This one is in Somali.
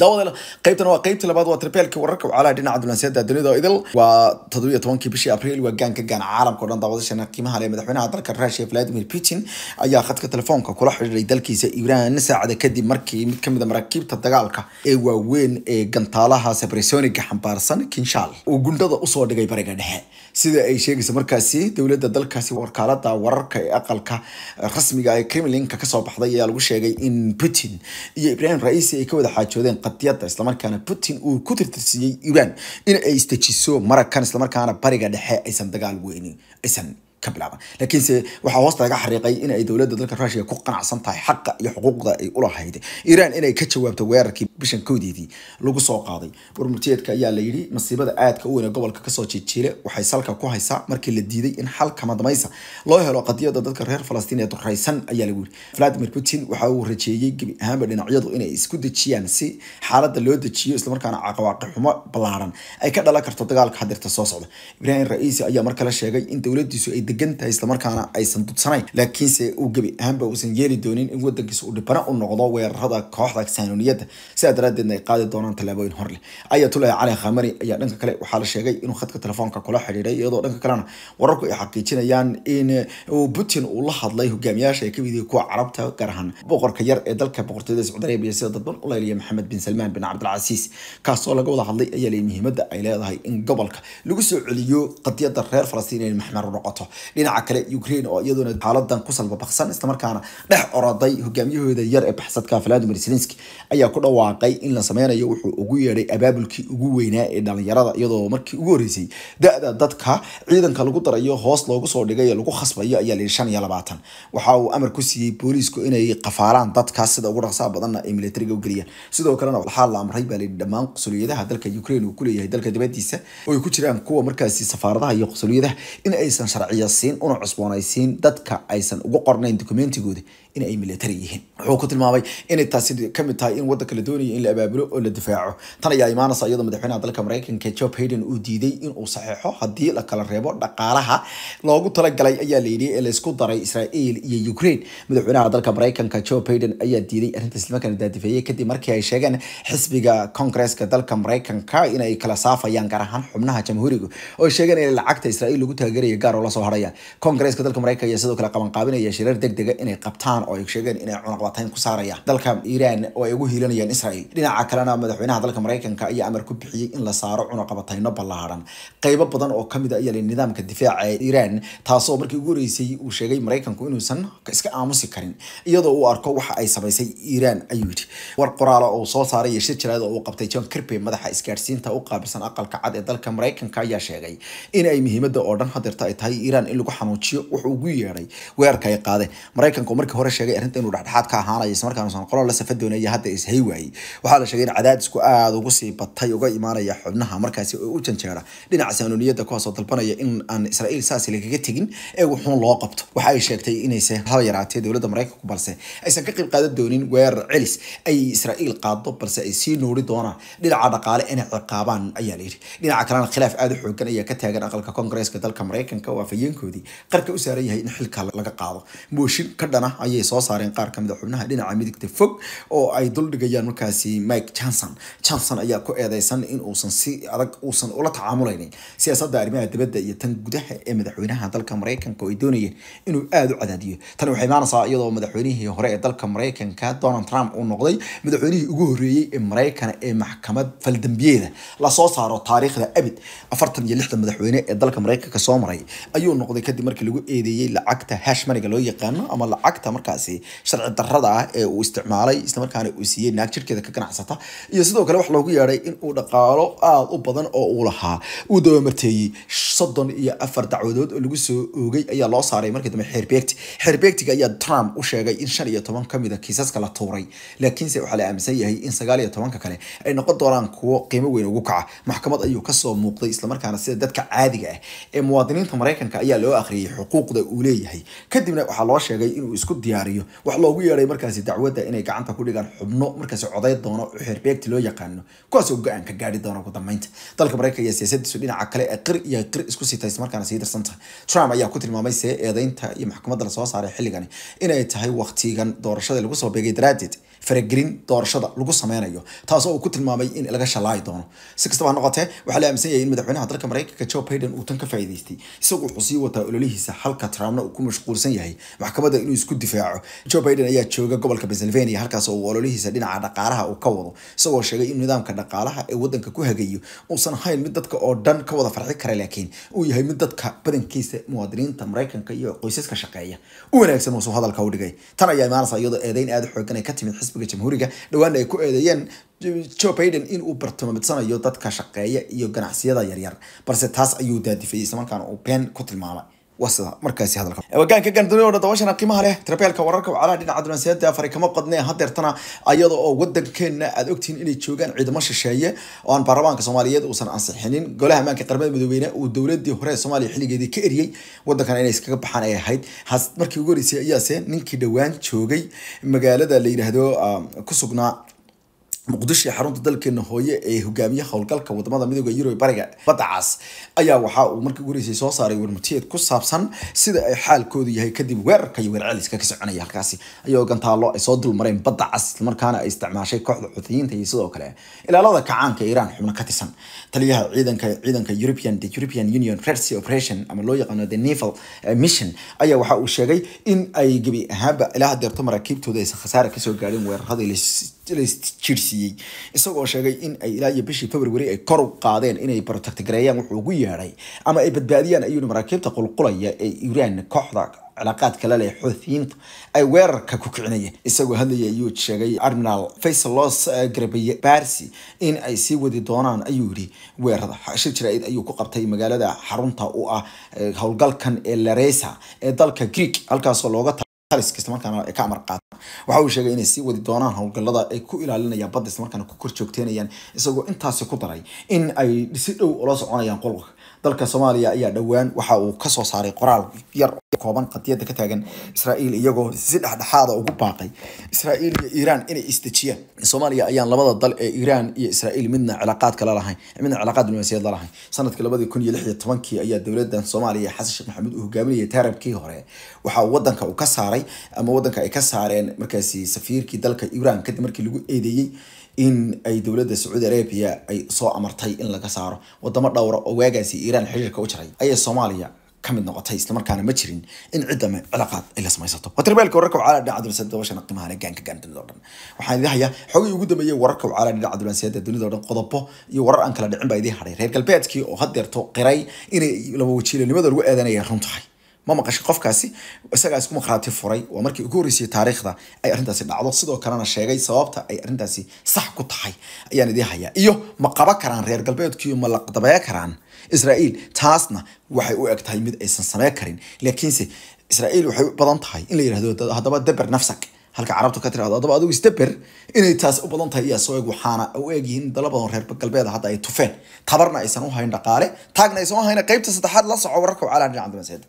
daawada qaybtan waa qaybta labaad waa tribeelkii wararka wacalaha dhinaca dulanseeda dunida oo idil waa toddobiyo tobankii bishii abriil waa gaanka gaana caalamka o dhan daawadashana qiimaha leh madaxweynaha dalka Russia Vladimir Putin ayaa khadka telefoonka kula xidhiidhay dalkiisa Iran saacada kadib markii mid kamid ah maraakiibta dagaalka ee waaweyn ee gantaalaha Sabresoniga xambaarsan Kinshal uu gundada usoo dhigay bariga dhexe sida ay sheegayso markaasi dowladda dalkaasi warkaalada wararka ee aqalka rasmiga ee Kremlinka kasoo baxday ayaa lagu sheegay in Putin iyo Ibrahim Raisi ay ka wada xaajoodeen qadiyadda islamarkaana putin uu ku tirtirsiiyey iran in ay istajiso maraykan islamarkaana bariga dhexe aysan dagaal weynin aysan ka bilaaban laakiinse waxaa hoosta laga xariiqay in dowladda dalka ruushia ku qanacsan tahay xaqa iyo xuquuqda ay ulahayd iiraan inay ka jawaabto weerarkii bishan koodeedii lagu soo qaaday warmurtiyeedka ayaa la yidhi masiibada aadka u weyn ee gobolka kasoo jeejeela waxay salka ku haysaa markii la diiday in xal kamadamaysa loo helo qadiyada dadka reer falastiin ee duraysan ayaa lagu yiri valadimir putin waxa uu rajeeyey gebi ahaanba dhinacyadu inay isku dejiyaan si xaaladda loo dejiyo islamarkaana caqawaaqi xumo ballaaran ay ka dhalan karto dagaalka hadirta soo socda ibraahim ra-iisi ayaa mar kale sheegay in dowladiisu ay degan tahay islamarkaana aysan dudsanayn laakiinse uu gebi ahaanba uusan yeeli doonin in wadankiisa uu dhibana u noqdo weerarada kooxda ksaanuniyadda sidaa daraadeedna ay qaadi doonaan tallaabooyin hor leh ayatullahi cali khamari ayaa dhanka kale waxaa la sheegay inuu khadka telefoonka kula xidhiiray iyadoo dhanka kalena wararku ay xaqiijinayaan in putin uu la hadlay hogaamiyaasha ay kamid yihiin kuwa carabta gaar ahaan boqorka yar ee dalka boqortooyada saudi arabiya sida dadban u layliya maxamed bin salmaan bin cabdilcasiis kaasoo laga wada hadlay ayaa leeyay muhiimadda ay leedahay in gobolka lagu soo celiyo qadiyadda reer falastiin inay maxmar noqoto dhinaca kale ukraine oo iyaduna xaaladan ku salbabaqsan islamarkaana dhex oroday hogaamiyahooda yar ee baxsadka valadimir zelenski ayaa ku dhawaaqay in la sameynayo wuxuu ugu yeedhay abaabulkii ugu weynaa ee dhalinyarada iyadoo markii ugu horeysay da-da dadka ciidanka lagu darayo hoos loogu soo dhigay lagu khasbayo ayaa layihi shan iyo labaatan waxa uu amar ku siiyey booliisku inay qafaalaan dadkaas sida ugu dhaqsaa badanna ay militariga ugeliyaan sidoo kalena waxaa la amray baa layihi dhammaan qusuliyadaha dalka ukraine uu ku leeyahay dalka dibadiisa oo ku jiraan kuwa markaasi safaaradaha iyo qusuliyadaha in aysan sharciya siin una cusboonaysiin dadka aysan uga qornayn dokumentigooda in ay yihiin wuxuu ku tilmaamay inay taasi kamid tahay in wadanka la doonaya in la abaabulo oo la difaaco tan ayaa imaanaysa iyadoo madaxweynaha dalka mareykanka joe hayden uu diiday inuu saxeexo haddii la kala reebo dhaqaalaha loogu talagalay ayaa layidhi ee laysku daray israael iyo ukraine madaxweynaha dalka mareykanka joe hayden ayaa diiday arrinta islamarkaana daadifeeyey kadib markii ay sheegeen xisbiga kongresska dalka mareykanka inay kala saafayaan gaar ahaan xubnaha jamhuuriga oo sheegeen inay lacagta israael lagu taagerayo gaar oo lasoo haray samaynayaan kongresska dalka maraykanka ayaa sidoo kale qabanqaabinaya shirar degdega inay qabtaan oo ay sheegeen inay cunaqabatayn ku saarayaan dalka iiraan oo ay ugu hiilanayaan israel dhinaca kalena madaxweynaha dalka maraykanka ayaa amar ku bixiyey in la saaro cunuqabatayno ballaadhan qaybo badan oo kamid a ah ayaa leh nidaamka difaaca ee iiraan taasoo markii ugu horeysay uu sheegay maraykanku inuusan iska aamusi karin iyadoo uu arko waxa ay samaysay iiraan ayuu yidhi war qoraala uu soo saaray iyo shir oo uu qabtay john kirby madaxa isgaadhsiinta u qaabilsan aqalka cad ee dalka maraykanka ayaa sheegay in ay muhiimada oo dhan hadeerta ay tahay iiraan in lagu xanuujiyo wuxuu ugu yeedhay weerarka ay qaadeen maraykanku markii hore sheegay arrinta inuu dhexdhexaad ka ahaanayo islamarkaana qolo la safa doonaya hadda is waayey waxaa la sheegay in cadaadisku aada ugu sii batay uga imaanaya xubnaha markaasi oo u janjeera dhinaca saanuniyadda kuwaasoo dalbanaya in aan israa'iil saas lagaga tegin ee wuxuun loo qabto waxa ay sheegtay inayse haba yaraatee dowladda maraykanku balse aysan ka qayb qaadan doonin weerar celis ay israa'iil qaado balse ay sii nuuri doonaan dhinaca dhaqaale inay ciqaabaan ayaa la yidhi dhinaca kalena khilaaf aada u xoogan ayaa ka taagan aqalka koongareeska dalka maraykanka waafayay hoggaankoodii qarka u saaran yahay in xilka laga qaado mooshin ka dhana ayay soo saareen qaar kamid a ah xubnaha dhinaca midigta fog oo ay duldhigayaan markaasi mike johnson johnson ayaa ku eedeysan in uusan si adag uusan ula tacaamulaynin siyaasadda arrimaha dibadda iyo tan gudaha ee madaxweynaha dalka maraykanka oo ay doonayeen inuu aada u cadaadiyo tani waxay imaanaysaa iyadoo madaxweynihii hore ee dalka maraykanka donald trump uu noqday madaxweynihii ugu horreeyey ee maraykan ee maxkamad faldambiyeeda lasoo saaro taariikhda abid afartan iyo lixda madaxweyne ee dalka maraykanka soo maray ayuu noqday kadib markii lagu eedeeyey lacagta hash loo yaqaano ama lacagta markaasi sharci darrada ah ee uu isticmaalay islamarkaana uu siiyey naag jirkeeda ka ganacsata iyo sidoo kale wax loogu yeedhay in dhaqaalo aad u badan oo uu lahaa uu dabamarteeyey soddon iyo afar dacwadood oo lagu soo oogay ayaa loo saaray markii dambe xeerbeegti xeerbeegtiga ayaa trump u sheegay in shan iyo toban kamid a kiisaska la tuuray laakiinse waxaa la aaminsan yahay in sagaal iyo tobanka kale ay noqon doonaan kuwo qiimo weyn ugu kaca maxkamad ayuu kasoo muuqday islamarkaana sida dadka caadiga ah ee muwaadiniinta maraykanka ayaa loo akhriyay xuquuqda uu leeyahay kadibna waxaa loo sheegay inuu isku diyaariyo wax loogu yeedhay markaasi dacwadda inay gacanta ku dhigaan xubno markaasi codayd doono xeerbeegti loo yaqaano kuwaasoo go-aanka gaari doona ugu dambeynta dalka mareykanka iyo siyaasadiisu dhinaca kale ee qir iyo qir isku sitays markaana sii dirsantahay trump ayaa ku tilmaamay see eedeynta iyo maxkamadda lasoo saaray xilligani inay tahay wakhtigan doorashada lagu soo beegay daraaddeed faragelin doorashada lagu sameynayo taasoo uu ku tilmaamay in laga shalaayi doono si kastaba noqotee waxaa la aaminsan yahay in madaxweynaha dalka mareykanka joe biden uu tan ka faa'iidaystay isagu wuxuu sii wataa ololihiisa halka trumpna uu ku mashquulsan yahay maxkamadda inuu isku difaaco joe biden ayaa jooga gobolka pennsylvania halkaas oo uu ololihiisa dhinaca dhaqaalaha uu ka wado isagoo sheegay in nidaamka dhaqaalaha ee waddanka ku hagayo uusan ahayn mid dadka oo dhan ka wada farxi kara laakiin uu yahay mid dadka badankiisa muwaadiniinta mareykanka iyo qoysaska shaqeeya u wanaagsan waasuu hadalka u dhigay tan ayaa imaanaysa iyadoo eedeyn aada xoogan ay ka timid xisbiga jamhuuriga dhawaana ay ku eedeeyeen joe biden inuu bartoomadsanayo dadka shaqeeya iyo ganacsiyada yaryar balse taas ayuu daadifayey islamarkaana uu been ku tilmaamay wasada markaasi hadalka leh tirabeelka wararka kama qadnee hadeertana ayada oo wadankeena aad ogtihiin inay joogaan ciidamo shisheeye oo baarlamaanka soomaaliyeed uusan ansixinin golaha qaramada midoobeyne uu hore ee soomaaliya ka eriyey wadankana inay iskaga baxaan ay ahayd ninkii dhowaan joogay magaalada la yidhaahdo ku muqdisho ee xarunta dalkeena hooye ee hogaamiya howlgalka wadamada midooda yurub bariga badda ayaa waxa uu markii horeysay soo saaray warmatiyeed ku saabsan sida ay xaalkoodu yahay kadib weerarka iyo weerceliska ka soconaya halkaasi ayagoo gantaalo ay soo dulmareen badda islamarkaana ay isticmaashay kooxda cudiyiinta iyo sidoo kale ilaalada kacaanka ee iiraan xubno ka tirsan taliyaha ciidanka ciidanka european the european union red sea operation ama loo yaqaano the naval eh, mission ayaa waxa uu sheegay in ay gebi ahaanba ilaa deerto maraakiibtooda aysan khasaare kasoo gaadhin weerarada jirsiiyey isagoo sheegay in ay ilaa iyo bishii february ay kor u qaadeen inay brotectgareeyaan wuxuu ugu yeedhay ama ay badbaadiyaan ayuuna maraakiibta qulqulaya ee iran kooxda cilaaqaad kale leh xouthiyiinta ay weerarka ku kicinayeen isagoo hadlaya ayuu sheegay admiral faisalos eh, garabaye barsi in ay sii wadi doonaan ayuu yihi weerarada shir jaraa'id ayuu ku qabtay magaalada xarunta u ah eh, howlgalkan ee laresa ee dalka greek halkaasoo looga waxa uu sheegay inay sii wadi doonaan howlgallada ay ku ilaalinayaan badda islamarkaana ku kor joogteynayaan isagoo intaasi ku daray in ay si dhow ula soconayaan qulqa dalka soomaaliya ayaa dhowaan waxa uu kasoo saaray qoraal yar kooban qadiyada ka taagan israa'iil iyagoo si dhexdhexaada ah ugu baaqay israa'iil iyo iiraan inay isdejiyaan soomaaliya ayaan labada dal ee iiraan iyo israa'iil midna cilaaqaad kala lahayn midna cilaaqaad diblomaasiyaed la lahayn sanadkii labadii kun iyo lix tobankii ayaa dowladdan soomaaliya xasan sheekh maxamuud uu hogaaminayay taarabkii hore waxaa wadanka uu ka saaray ama wadanka ay ka saareen markaasi safiirkii dalka iiraan kadib markii lagu eedeeyey in ay dowladda sacuudi arabia ay soo amartay in laga saaro wadamo dhowra ah oo waagaasi iiraan xiriirka u jaray ayay soomaaliya ka mid noqotay isla ma jirin in cidda cilaaqaad ay la samaysato waterbeelka wararka wacala dhinaca dibasada dabashana qiimaha gaanka gaan dunida o dhan waxaan idin hayaa xogii ugu dambeeyey wararka wacala dhinaca dibasiyada dunida o dhan qodobo iyo warar aan kala dhicin baa idiin hadhay reer galbeedkii oo had deerto qiray inay laba wajiilanimada lagu eedanaya run tahay ma maqashay qofkaasi isagaas ku maqraati furay waa markii ugu horreysay taariikhda ay arrintaasi dhacdo sidoo kalena sheegay sababta ay arrintaasi sax ku tahay ayaan idiin hayaa iyo ma qaba karaan reer galbeedkiiyo ma laqdabeya karaan israa'iil taasna waxay u eg tahay mid aysan samayn karin laakiinse israa'iil waxay badan tahay in la yidhahdo haddaba daber nafsak halka carabtu ka tirahdo haddaba adigu isdaber inay taas u badan tahay iyaa eg waxaana u egyihiin dala badan reer galbeeda hadda ay tufeen tabarna aysan u hayn dhaqaale taagna aysan u hayna qeybta saddexaad la soco wararka wacala dhinaca cabdimasciid